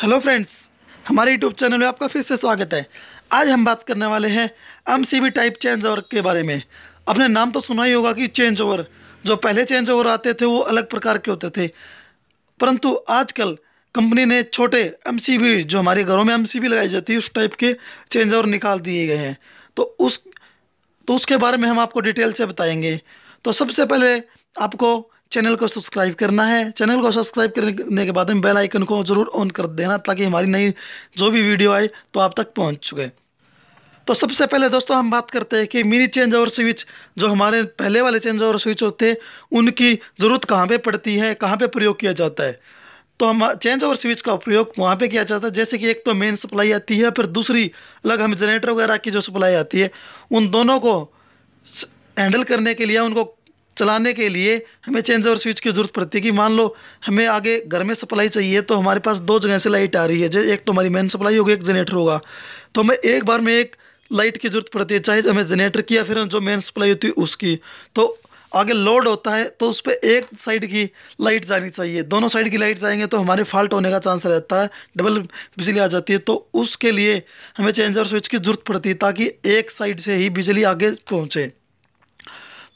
hello friends हमारे YouTube channel में आपका फिर से स्वागत है आज हम बात करने वाले हैं M C B type change over के बारे में आपने नाम तो सुना ही होगा कि चेंज ओवर जो पहले चेंज ओवर आते थे वो अलग प्रकार के होते थे परंतु आजकल कंपनी ने छोटे एम सी बी जो हमारे घरों में एम सी बी लगाई जाती है उस टाइप के चेंज ओवर निकाल दिए गए हैं तो उस तो उसके बारे में हम आपको डिटेल से बताएंगे तो सबसे पहले आपको चैनल को सब्सक्राइब करना है चैनल को सब्सक्राइब करने के बाद में बेल आइकन को ज़रूर ऑन कर देना ताकि हमारी नई जो भी वीडियो आए तो आप तक पहुंच चुके तो सबसे पहले दोस्तों हम बात करते हैं कि मिनी चेंज ओवर स्विच जो हमारे पहले वाले चेंज ओवर स्विच होते हैं उनकी ज़रूरत कहाँ पर पड़ती है कहाँ पर प्रयोग किया जाता है तो हम चेंज ओवर स्विच का प्रयोग वहाँ पे किया जाता है जैसे कि एक तो मेन सप्लाई आती है फिर दूसरी अलग हम जनरेटर वगैरह की जो सप्लाई आती है उन दोनों को हैंडल करने के लिए उनको चलाने के लिए हमें चेंज और स्विच की ज़रूरत पड़ती है कि मान लो हमें आगे घर में सप्लाई चाहिए तो हमारे पास दो जगह से लाइट आ रही है जैसे एक तो हमारी मेन सप्लाई होगी एक जनरेटर होगा तो हमें एक बार में एक लाइट की ज़रूरत पड़ती है चाहे हमें जनरेटर की या फिर जो मेन सप्लाई होती है उसकी तो आगे लोड होता है तो उस पर एक साइड की लाइट जानी चाहिए दोनों साइड की लाइट जाएंगे तो हमारे फॉल्ट होने का चांस रहता है डबल बिजली आ जाती है तो उसके लिए हमें चेंजर स्विच की ज़रूरत पड़ती है ताकि एक साइड से ही बिजली आगे पहुँचे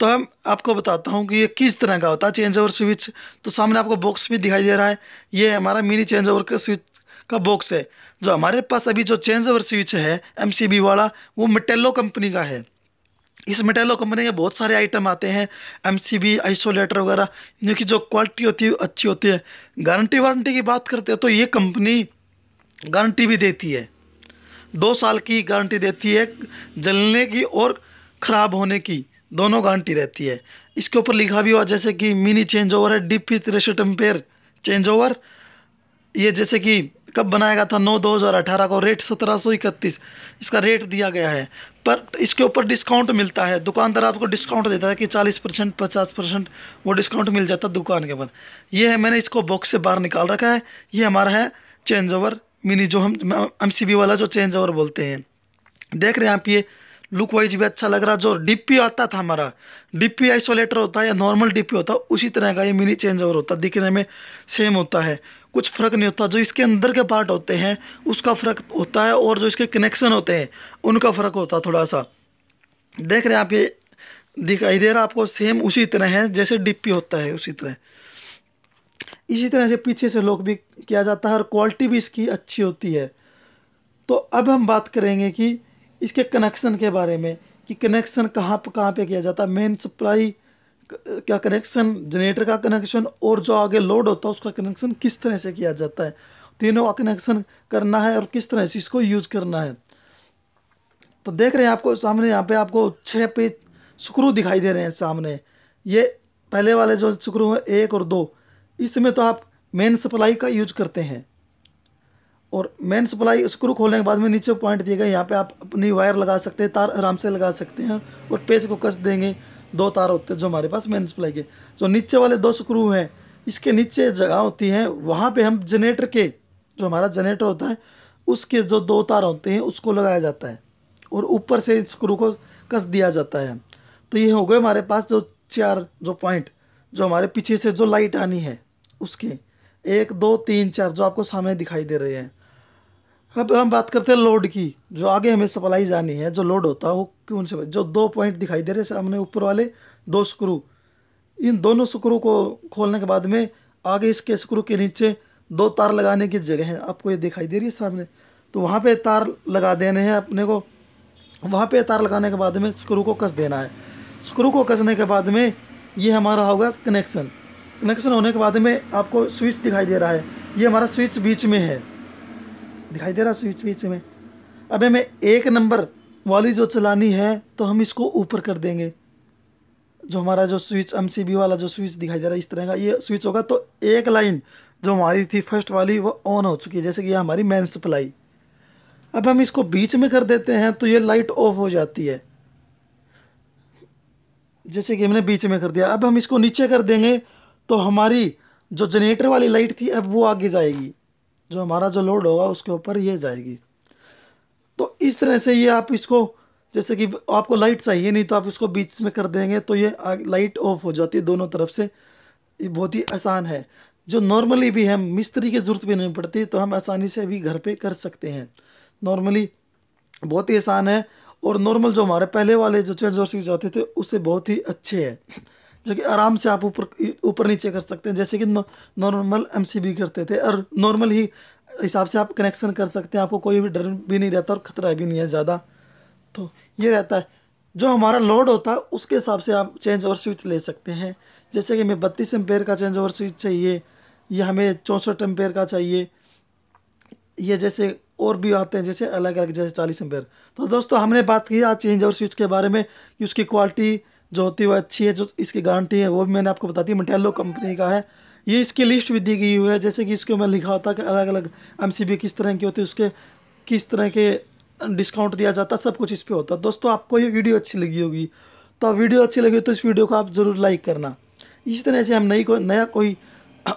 तो हम आपको बताता हूँ कि ये किस तरह का होता है चेंज ओवर स्विच तो सामने आपको बॉक्स भी दिखाई दे रहा है ये हमारा मिनी चेंज ओवर का स्विच का बॉक्स है जो हमारे पास अभी जो चेंज ओवर स्विच है एम वाला वो मटेलो कंपनी का है इस मटेलो कंपनी के बहुत सारे आइटम आते हैं एम सी बी आइसोलेटर वगैरह इनकी जो क्वालिटी होती है अच्छी होती है गारंटी वारंटी की बात करते हैं तो ये कंपनी गारंटी भी देती है दो साल की गारंटी देती है जलने की और ख़राब होने की दोनों गारंटी रहती है इसके ऊपर लिखा भी हुआ जैसे कि मिनी चेंज ओवर है डीप पी रेशो टम्पेयर चेंज ओवर ये जैसे कि कब बनाया गया था नौ दो हज़ार अठारह को रेट सत्रह सौ इकतीस इसका रेट दिया गया है पर इसके ऊपर डिस्काउंट मिलता है दुकानदार आपको डिस्काउंट देता है कि चालीस परसेंट पचास परसेंट वो डिस्काउंट मिल जाता है दुकान के ऊपर ये है मैंने इसको बॉक्स से बाहर निकाल रखा है ये हमारा है चेंज ओवर मिनी जो हम एम वाला जो चेंज ओवर बोलते हैं देख रहे हैं आप ये लुक वाइज भी अच्छा लग रहा जो डीपी आता था हमारा डीपी आइसोलेटर होता है या नॉर्मल डीपी होता है उसी तरह का ये मिनी चेंज ओवर होता है दिखने में सेम होता है कुछ फ़र्क नहीं होता जो इसके अंदर के पार्ट होते हैं उसका फ़र्क होता है और जो इसके कनेक्शन होते हैं उनका फ़र्क होता थोड़ा सा देख रहे हैं आप ये दिखाई दे रहा आपको सेम उसी तरह है जैसे डीपी होता है उसी तरह इसी तरह से पीछे से लॉक भी किया जाता है और क्वालिटी भी इसकी अच्छी होती है तो अब हम बात करेंगे कि इसके कनेक्शन के बारे में कि कनेक्शन कहाँ पर कहाँ पर किया जाता है मेन सप्लाई क्या कनेक्शन जनरेटर का कनेक्शन और जो आगे लोड होता है उसका कनेक्शन किस तरह से किया जाता है तीनों का कनेक्शन करना है और किस तरह से इसको यूज करना है तो देख रहे हैं आपको सामने यहाँ पे आपको छः पे स्क्रू दिखाई दे रहे हैं सामने ये पहले वाले जो स्क्रू है एक और दो इसमें तो आप मेन सप्लाई का यूज करते हैं और मेन सप्लाई स्क्रू खोलने के बाद में नीचे पॉइंट दिए गए यहाँ पे आप अपनी वायर लगा सकते हैं तार आराम से लगा सकते हैं और पेज को कस देंगे दो तार होते हैं जो हमारे पास मेन सप्लाई के जो नीचे वाले दो स्क्रू हैं इसके नीचे जगह होती है वहाँ पे हम जनरेटर के जो हमारा जनरेटर होता है उसके जो दो तार होते हैं उसको लगाया जाता है और ऊपर से स्क्रू को कस दिया जाता है तो ये हो गए हमारे पास जो चार जो पॉइंट जो हमारे पीछे से जो लाइट आनी है उसके एक दो तीन चार जो आपको सामने दिखाई दे रहे हैं अब हम बात करते हैं लोड की जो आगे हमें सप्लाई जानी है जो लोड होता है वो क्यों से जो दो पॉइंट दिखाई दे रहे सामने ऊपर वाले दो स्क्रू इन दोनों स्क्रू को खोलने के बाद में आगे इसके स्क्रू के नीचे दो तार लगाने की जगह है आपको ये दिखाई दे रही है सामने तो वहाँ पे तार लगा देने हैं अपने को वहाँ पे तार लगाने के बाद में स्क्रू को कस देना है स्क्रू को कसने के बाद में ये हमारा होगा कनेक्शन कनेक्शन होने के बाद में आपको स्विच दिखाई दे रहा है ये हमारा स्विच बीच में है दिखाई दे रहा स्विच बीच में अब हमें एक नंबर वाली जो चलानी है तो हम इसको ऊपर कर देंगे जो हमारा जो स्विच एम वाला जो स्विच दिखाई दे रहा है इस तरह का ये स्विच होगा तो एक लाइन जो हमारी थी फर्स्ट वाली वो ऑन हो चुकी है जैसे कि यह हमारी मेन सप्लाई अब हम इसको बीच में कर देते हैं तो ये लाइट ऑफ हो जाती है जैसे कि हमने बीच में कर दिया अब हम इसको नीचे कर देंगे तो हमारी जो जनरेटर वाली लाइट थी अब वो आगे जाएगी जो हमारा जो लोड होगा उसके ऊपर ये जाएगी तो इस तरह से ये आप इसको जैसे कि आपको लाइट चाहिए नहीं तो आप इसको बीच में कर देंगे तो ये लाइट ऑफ हो जाती है दोनों तरफ से ये बहुत ही आसान है जो नॉर्मली भी हम मिस्त्री की ज़रूरत भी नहीं पड़ती तो हम आसानी से भी घर पे कर सकते हैं नॉर्मली बहुत ही आसान है और नॉर्मल जो हमारे पहले वाले जो चेंज और आते थे उससे बहुत ही अच्छे है जो कि आराम से आप ऊपर ऊपर नीचे कर सकते हैं जैसे कि नॉर्मल एम करते थे और नॉर्मल ही हिसाब से आप कनेक्शन कर सकते हैं आपको कोई भी डर भी नहीं रहता और ख़तरा भी नहीं है ज़्यादा तो ये रहता है जो हमारा लोड होता है उसके हिसाब से आप चेंज ओवर स्विच ले सकते हैं जैसे कि हमें बत्तीस एम्पेयर का चेंज ओवर स्विच चाहिए या हमें चौंसठ एम्पेयर का चाहिए ये जैसे और भी आते हैं जैसे अलग अलग जैसे चालीस एम्पेयर तो दोस्तों हमने बात की आज चेंज ओवर स्विच के बारे में कि उसकी क्वालिटी जो होती है वो अच्छी है जो इसकी गारंटी है वो भी मैंने आपको बता दी मटेलो कंपनी का है ये इसकी लिस्ट भी दी गई हुई है जैसे कि इसको मैं लिखा होता है कि अलग अलग एम किस तरह की होती है उसके किस तरह के डिस्काउंट दिया जाता सब कुछ इस पर होता दोस्तों आपको ये वीडियो अच्छी लगी होगी तो वीडियो अच्छी लगी तो इस वीडियो को आप ज़रूर लाइक करना इसी तरह से हम नई कोई नया कोई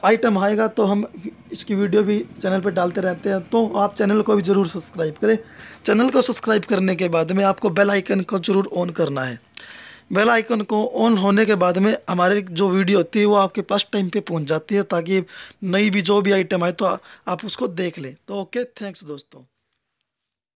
आइटम आएगा तो हम इसकी वीडियो भी चैनल पर डालते रहते हैं तो आप चैनल को भी ज़रूर सब्सक्राइब करें चैनल को सब्सक्राइब करने के बाद में आपको बेल आइकन को ज़रूर ऑन करना है बेल आइकन को ऑन होने के बाद में हमारे जो वीडियो होती है वो आपके पास टाइम पे पहुंच जाती है ताकि नई भी जो भी आइटम आए तो आप उसको देख लें तो ओके थैंक्स दोस्तों